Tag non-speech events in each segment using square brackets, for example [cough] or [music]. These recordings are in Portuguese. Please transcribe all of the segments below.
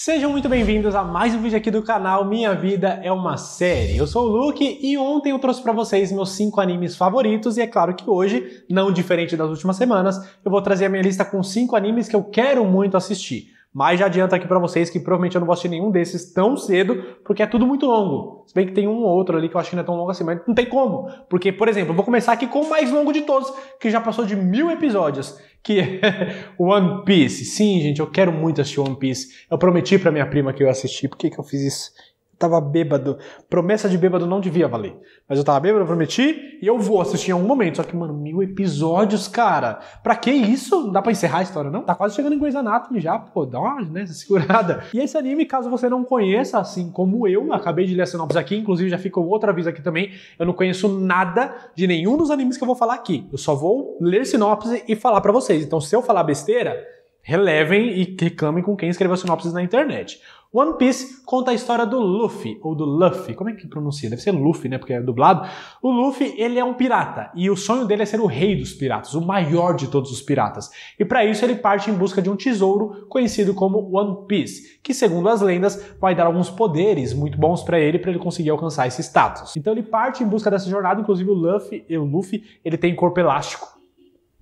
Sejam muito bem-vindos a mais um vídeo aqui do canal Minha Vida é uma Série. Eu sou o Luke e ontem eu trouxe para vocês meus 5 animes favoritos e é claro que hoje, não diferente das últimas semanas, eu vou trazer a minha lista com 5 animes que eu quero muito assistir. Mas já adianta aqui para vocês que provavelmente eu não vou assistir nenhum desses tão cedo, porque é tudo muito longo. Se bem que tem um ou outro ali que eu acho que não é tão longo assim, mas não tem como. Porque, por exemplo, eu vou começar aqui com o mais longo de todos, que já passou de mil episódios, que é [laughs] One Piece. Sim, gente, eu quero muito assistir One Piece. Eu prometi para minha prima que eu assisti. Por que, que eu fiz isso? tava bêbado. Promessa de bêbado não devia valer. Mas eu tava bêbado, eu prometi, e eu vou assistir em algum momento. Só que, mano, mil episódios, cara. Pra que isso? Não dá pra encerrar a história, não? Tá quase chegando em Grey's Anatomy já, pô, dá uma né, segurada. [laughs] E esse anime, caso você não conheça, assim como eu, acabei de ler a sinopse aqui, inclusive já ficou outra vez aqui também, eu não conheço nada de nenhum dos animes que eu vou falar aqui. Eu só vou ler sinopse e falar para vocês. Então, se eu falar besteira, relevem e reclamem com quem escreveu sinopses na internet. One Piece conta a história do Luffy, ou do Luffy, como é que pronuncia? Deve ser Luffy, né, porque é dublado. O Luffy, ele é um pirata, e o sonho dele é ser o rei dos piratas, o maior de todos os piratas. E para isso ele parte em busca de um tesouro conhecido como One Piece, que segundo as lendas, vai dar alguns poderes muito bons para ele, para ele conseguir alcançar esse status. Então ele parte em busca dessa jornada, inclusive o Luffy, o Luffy, ele tem corpo elástico,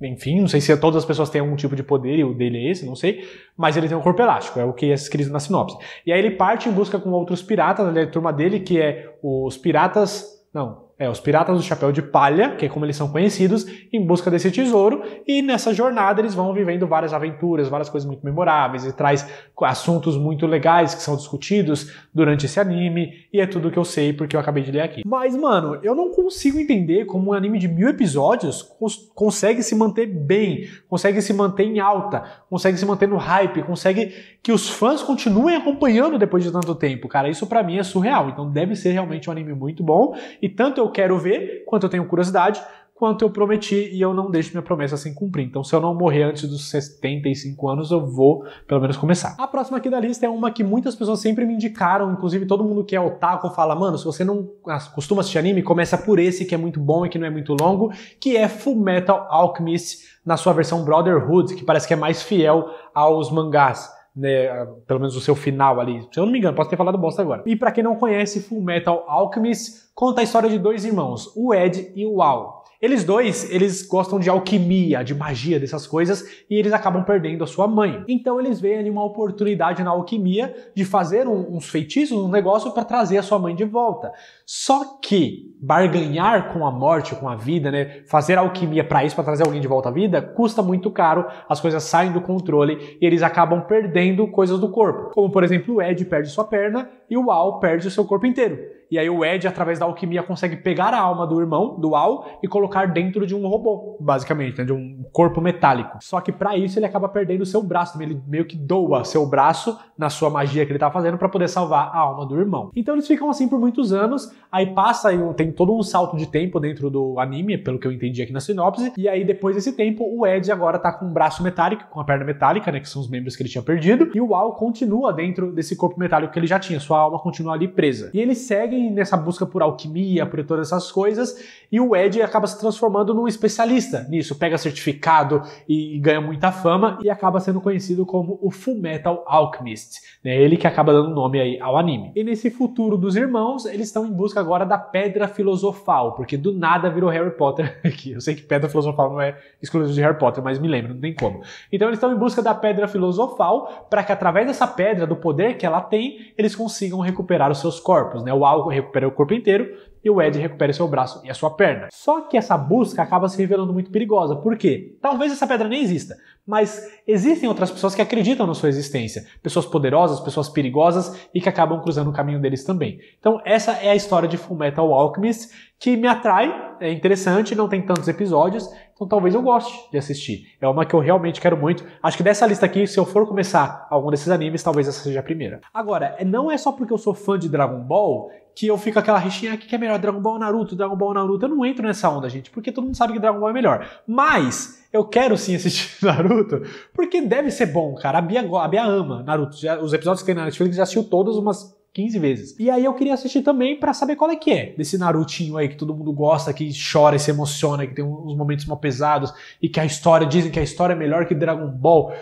enfim, não sei se é todas as pessoas têm algum tipo de poder e o dele é esse, não sei, mas ele tem um corpo elástico, é o que é escrito na sinopse. E aí ele parte em busca com outros piratas, a turma dele, que é os piratas. Não, é, os piratas do chapéu de palha, que é como eles são conhecidos, em busca desse tesouro, e nessa jornada eles vão vivendo várias aventuras, várias coisas muito memoráveis, e traz assuntos muito legais que são discutidos durante esse anime, e é tudo que eu sei porque eu acabei de ler aqui. Mas, mano, eu não consigo entender como um anime de mil episódios cons consegue se manter bem, consegue se manter em alta, consegue se manter no hype, consegue que os fãs continuem acompanhando depois de tanto tempo, cara. Isso para mim é surreal, então deve ser realmente um anime muito bom, e tanto eu eu quero ver, quanto eu tenho curiosidade, quanto eu prometi e eu não deixo minha promessa sem cumprir. Então, se eu não morrer antes dos 75 anos, eu vou pelo menos começar. A próxima aqui da lista é uma que muitas pessoas sempre me indicaram, inclusive todo mundo que é otaku fala: mano, se você não costuma assistir anime, começa por esse que é muito bom e que não é muito longo, que é Full Metal Alchemist na sua versão Brotherhood, que parece que é mais fiel aos mangás né, pelo menos o seu final ali. Se eu não me engano, posso ter falado bosta agora. E para quem não conhece, Full Metal Alchemist conta a história de dois irmãos, o Ed e o Al. Eles dois, eles gostam de alquimia, de magia, dessas coisas, e eles acabam perdendo a sua mãe. Então eles veem ali uma oportunidade na alquimia de fazer um, uns feitiços, um negócio para trazer a sua mãe de volta. Só que barganhar com a morte, com a vida, né, fazer alquimia para isso, para trazer alguém de volta à vida, custa muito caro, as coisas saem do controle e eles acabam perdendo coisas do corpo. Como por exemplo, o Ed perde sua perna e o Al perde o seu corpo inteiro. E aí o Ed, através da alquimia, consegue pegar a alma do irmão, do Al, e colocar dentro de um robô, basicamente, né? de um corpo metálico. Só que para isso ele acaba perdendo o seu braço, ele meio que doa seu braço na sua magia que ele tá fazendo para poder salvar a alma do irmão. Então eles ficam assim por muitos anos, aí passa e tem todo um salto de tempo dentro do anime, pelo que eu entendi aqui na sinopse, e aí depois desse tempo o Ed agora tá com um braço metálico, com a perna metálica, né, que são os membros que ele tinha perdido, e o Al continua dentro desse corpo metálico que ele já tinha, sua sua alma continua ali presa. E eles seguem nessa busca por alquimia, por todas essas coisas, e o Ed acaba se transformando num especialista nisso, pega certificado e ganha muita fama e acaba sendo conhecido como o Full Metal Alchemist, né? Ele que acaba dando nome aí ao anime. E nesse futuro dos irmãos, eles estão em busca agora da Pedra Filosofal, porque do nada virou Harry Potter [laughs] aqui. Eu sei que Pedra Filosofal não é exclusivo de Harry Potter, mas me lembro, não tem como. Então eles estão em busca da Pedra Filosofal para que através dessa pedra, do poder que ela tem, eles consigam consigam recuperar os seus corpos, né? O álcool recupera o corpo inteiro e o Ed recupera seu braço e a sua perna. Só que essa busca acaba se revelando muito perigosa, por quê? Talvez essa pedra nem exista, mas existem outras pessoas que acreditam na sua existência, pessoas poderosas, pessoas perigosas e que acabam cruzando o caminho deles também. Então essa é a história de Fullmetal Alchemist que me atrai, é interessante, não tem tantos episódios então talvez eu goste de assistir. É uma que eu realmente quero muito. Acho que dessa lista aqui, se eu for começar algum desses animes, talvez essa seja a primeira. Agora, é, não é só porque eu sou fã de Dragon Ball que eu fico aquela rixinha aqui ah, que é melhor Dragon Ball ou Naruto, Dragon Ball ou Naruto. Eu não entro nessa onda, gente, porque todo mundo sabe que Dragon Ball é melhor. Mas eu quero sim assistir [laughs] Naruto, porque deve ser bom, cara. A Bia, a Bia ama Naruto. Já, os episódios que tem na Netflix já assistiu todos umas 15 vezes. E aí eu queria assistir também para saber qual é que é desse Narutinho aí que todo mundo gosta, que chora e se emociona, que tem uns momentos mal pesados e que a história, dizem que a história é melhor que Dragon Ball.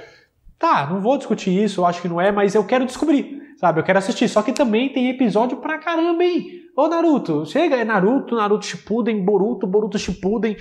Tá, não vou discutir isso, eu acho que não é, mas eu quero descobrir, sabe? Eu quero assistir. Só que também tem episódio pra caramba, hein? Ô Naruto, chega, é Naruto, Naruto Shippuden, Boruto, Boruto Shippuden.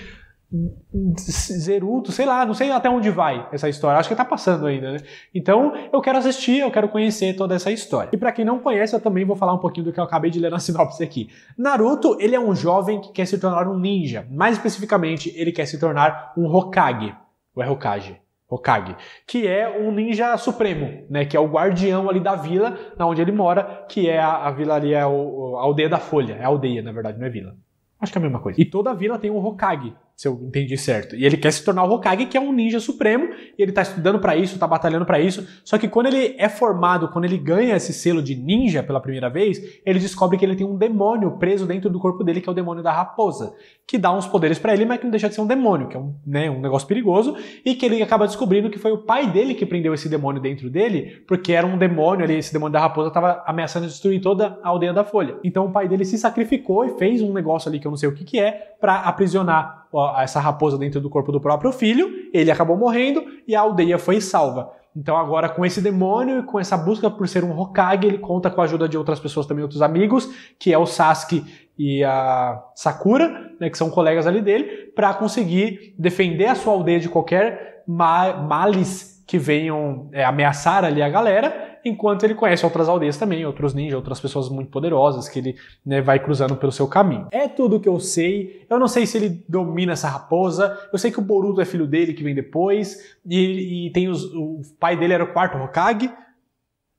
Zeruto, sei lá, não sei até onde vai essa história, acho que tá passando ainda, né? Então eu quero assistir, eu quero conhecer toda essa história. E para quem não conhece, eu também vou falar um pouquinho do que eu acabei de ler na [laughs] sinopse aqui. Naruto, ele é um jovem que quer se tornar um ninja, mais especificamente, ele quer se tornar um Hokage, ou é Hokage? Hokage, que é um ninja supremo, né? Que é o guardião ali da vila, na onde ele mora, que é a, a vila ali, é o, a aldeia da Folha, é a aldeia, na verdade, não é vila. Acho que é a mesma coisa. E toda a vila tem um Hokage, se eu entendi certo. E ele quer se tornar o Hokage, que é um ninja supremo, e ele tá estudando para isso, tá batalhando para isso. Só que quando ele é formado, quando ele ganha esse selo de ninja pela primeira vez, ele descobre que ele tem um demônio preso dentro do corpo dele, que é o demônio da raposa, que dá uns poderes para ele, mas que não deixa de ser um demônio, que é um, né, um negócio perigoso, e que ele acaba descobrindo que foi o pai dele que prendeu esse demônio dentro dele, porque era um demônio ali, esse demônio da raposa tava ameaçando destruir toda a aldeia da Folha. Então o pai dele se sacrificou e fez um negócio ali que eu não sei o que que é, para aprisionar essa raposa dentro do corpo do próprio filho, ele acabou morrendo e a aldeia foi salva. Então agora com esse demônio e com essa busca por ser um Hokage, ele conta com a ajuda de outras pessoas também, outros amigos, que é o Sasuke e a Sakura, né, que são colegas ali dele, para conseguir defender a sua aldeia de qualquer ma males que venham é, ameaçar ali a galera enquanto ele conhece outras aldeias também, outros ninjas, outras pessoas muito poderosas que ele né, vai cruzando pelo seu caminho. É tudo que eu sei. Eu não sei se ele domina essa raposa. Eu sei que o Boruto é filho dele que vem depois e, e tem os, o pai dele era o quarto Hokage.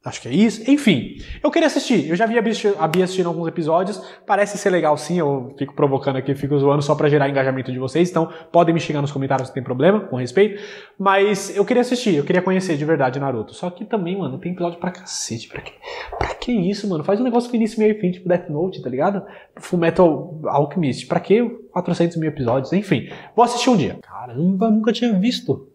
Acho que é isso. Enfim, eu queria assistir. Eu já vi a Bia assistindo alguns episódios. Parece ser legal sim. Eu fico provocando aqui, fico zoando só para gerar engajamento de vocês. Então, podem me xingar nos comentários se tem problema, com respeito. Mas eu queria assistir, eu queria conhecer de verdade Naruto. Só que também, mano, tem episódio pra cacete. Pra que, pra que isso, mano? Faz um negócio que início, meio e fim, tipo Death Note, tá ligado? Full Metal Alchemist. Pra que 400 mil episódios? Enfim, vou assistir um dia. Caramba, nunca tinha visto.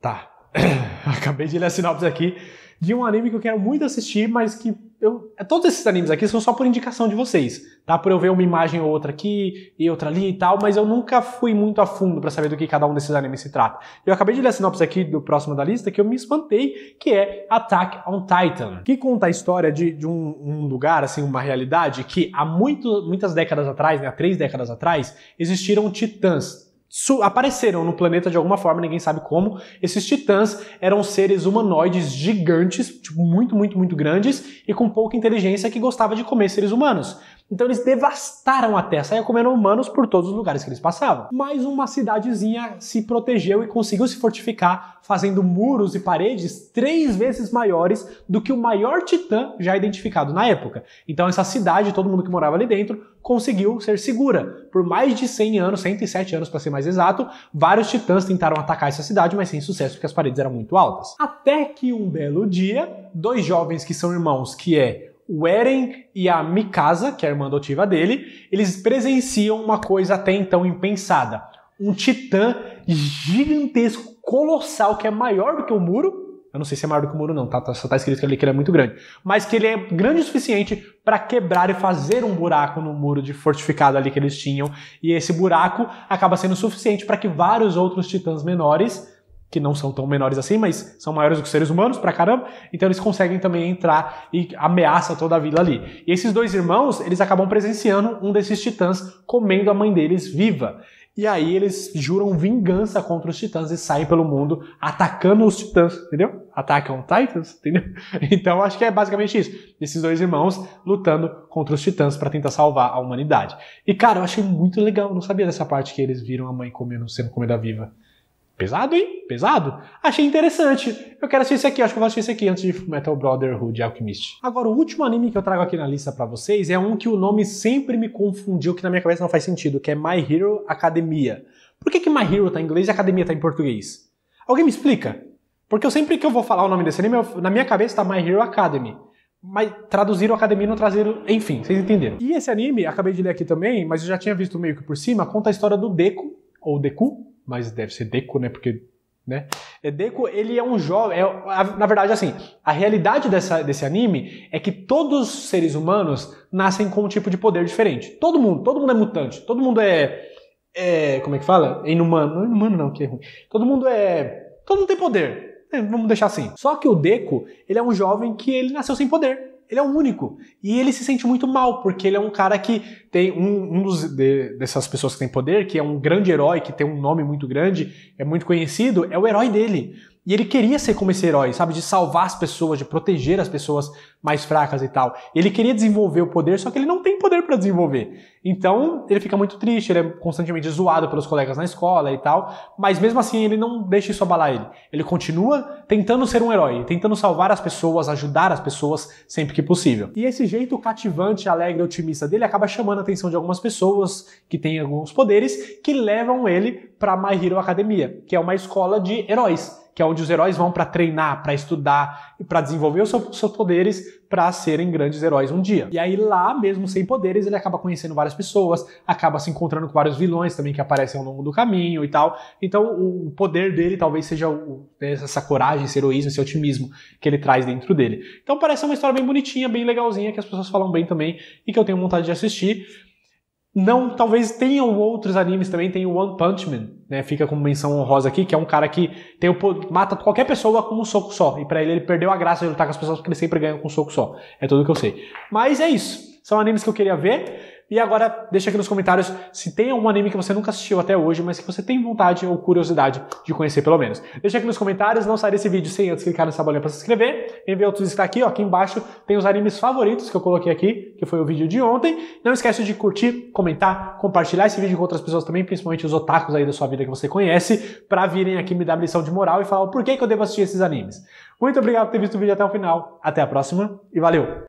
Tá. [clears throat] Acabei de ler a sinopse aqui de um anime que eu quero muito assistir, mas que eu, é, todos esses animes aqui são só por indicação de vocês, tá? Por eu ver uma imagem ou outra aqui e outra ali e tal, mas eu nunca fui muito a fundo para saber do que cada um desses animes se trata. Eu acabei de ler a sinopse aqui do próximo da lista que eu me espantei, que é Attack on Titan, que conta a história de, de um, um, lugar, assim, uma realidade que há muito, muitas décadas atrás, né, há três décadas atrás, existiram titãs, apareceram no planeta de alguma forma, ninguém sabe como. Esses titãs eram seres humanoides gigantes, tipo, muito, muito, muito grandes e com pouca inteligência que gostava de comer seres humanos. Então eles devastaram a Terra, saiam comendo humanos por todos os lugares que eles passavam. Mas uma cidadezinha se protegeu e conseguiu se fortificar, fazendo muros e paredes três vezes maiores do que o maior titã já identificado na época. Então essa cidade, todo mundo que morava ali dentro, conseguiu ser segura. Por mais de 100 anos, 107 anos para ser mais exato, vários titãs tentaram atacar essa cidade, mas sem sucesso porque as paredes eram muito altas. Até que um belo dia, dois jovens que são irmãos, que é o Eren e a Mikasa, que é a irmã adotiva dele, eles presenciam uma coisa até então impensada. Um titã gigantesco, colossal, que é maior do que o muro. Eu não sei se é maior do que o muro, não, tá? tá só tá escrito ali que ele é muito grande. Mas que ele é grande o suficiente para quebrar e fazer um buraco no muro de fortificado ali que eles tinham. E esse buraco acaba sendo suficiente para que vários outros titãs menores que não são tão menores assim, mas são maiores do que os seres humanos pra caramba, então eles conseguem também entrar e ameaça toda a vila ali. E esses dois irmãos, eles acabam presenciando um desses titãs comendo a mãe deles viva. E aí eles juram vingança contra os titãs e saem pelo mundo atacando os titãs, entendeu? Atacam titãs, entendeu? [laughs] Então acho que é basicamente isso. Esses dois irmãos lutando contra os titãs para tentar salvar a humanidade. E cara, eu achei muito legal, não sabia dessa parte que eles viram a mãe comendo, sendo comida viva. Pesado, hein? Pesado? Achei interessante. Eu quero assistir esse aqui, acho que eu vou assistir esse aqui antes de Metal Brotherhood Alchemist. Agora, o último anime que eu trago aqui na lista para vocês é um que o nome sempre me confundiu, que na minha cabeça não faz sentido, que é My Hero Academia. Por que, que My Hero tá em inglês e Academia tá em português? Alguém me explica? Porque eu sempre que eu vou falar o nome desse anime, na minha cabeça tá My Hero Academy. Mas traduziram academia e não traseiro, enfim, vocês entenderam. E esse anime, acabei de ler aqui também, mas eu já tinha visto meio que por cima, conta a história do Deku, ou Deku, mas deve ser Deco, né? Porque, né? É Deco, ele é um jovem. É, na verdade, assim, a realidade dessa, desse anime é que todos os seres humanos nascem com um tipo de poder diferente. Todo mundo, todo mundo é mutante, todo mundo é. é como é que fala? É inumano. Não é inumano, não, que é ruim. Todo mundo é. Todo mundo tem poder. É, vamos deixar assim. Só que o Deco, ele é um jovem que ele nasceu sem poder ele é o único. E ele se sente muito mal, porque ele é um cara que tem um, um dos, de, dessas pessoas que tem poder, que é um grande herói, que tem um nome muito grande, é muito conhecido, é o herói dele. E ele queria ser como esse herói, sabe? De salvar as pessoas, de proteger as pessoas mais fracas e tal. Ele queria desenvolver o poder, só que ele não tem poder para desenvolver. Então, ele fica muito triste, ele é constantemente zoado pelos colegas na escola e tal. Mas mesmo assim, ele não deixa isso abalar ele. Ele continua tentando ser um herói, tentando salvar as pessoas, ajudar as pessoas sempre que possível. E esse jeito cativante, alegre, otimista dele acaba chamando a atenção de algumas pessoas que têm alguns poderes que levam ele para My Hero Academia, que é uma escola de heróis que é onde os heróis vão para treinar, para estudar e para desenvolver os seus poderes para serem grandes heróis um dia. E aí lá mesmo sem poderes, ele acaba conhecendo várias pessoas, acaba se encontrando com vários vilões também que aparecem ao longo do caminho e tal. Então o poder dele talvez seja o, né, essa coragem, esse heroísmo, esse otimismo que ele traz dentro dele. Então parece uma história bem bonitinha, bem legalzinha, que as pessoas falam bem também e que eu tenho vontade de assistir não, talvez tenham outros animes também, tem o One Punch Man, né? Fica como menção honrosa aqui, que é um cara que tem o, mata qualquer pessoa com um soco só. E para ele ele perdeu a graça de lutar com as pessoas porque ele sempre ganha com um soco só. É tudo que eu sei. Mas é isso. São animes que eu queria ver. E agora, deixa aqui nos comentários se tem algum anime que você nunca assistiu até hoje, mas que você tem vontade ou curiosidade de conhecer pelo menos. Deixa aqui nos comentários, não sair esse vídeo sem antes clicar nessa bolinha para se inscrever. Envia outros está aqui, ó, aqui embaixo tem os animes favoritos que eu coloquei aqui, que foi o vídeo de ontem. Não esquece de curtir, comentar, compartilhar esse vídeo com outras pessoas também, principalmente os otakus aí da sua vida que você conhece, para virem aqui me dar lição de moral e falar o porquê que eu devo assistir esses animes. Muito obrigado por ter visto o vídeo até o final. Até a próxima e valeu!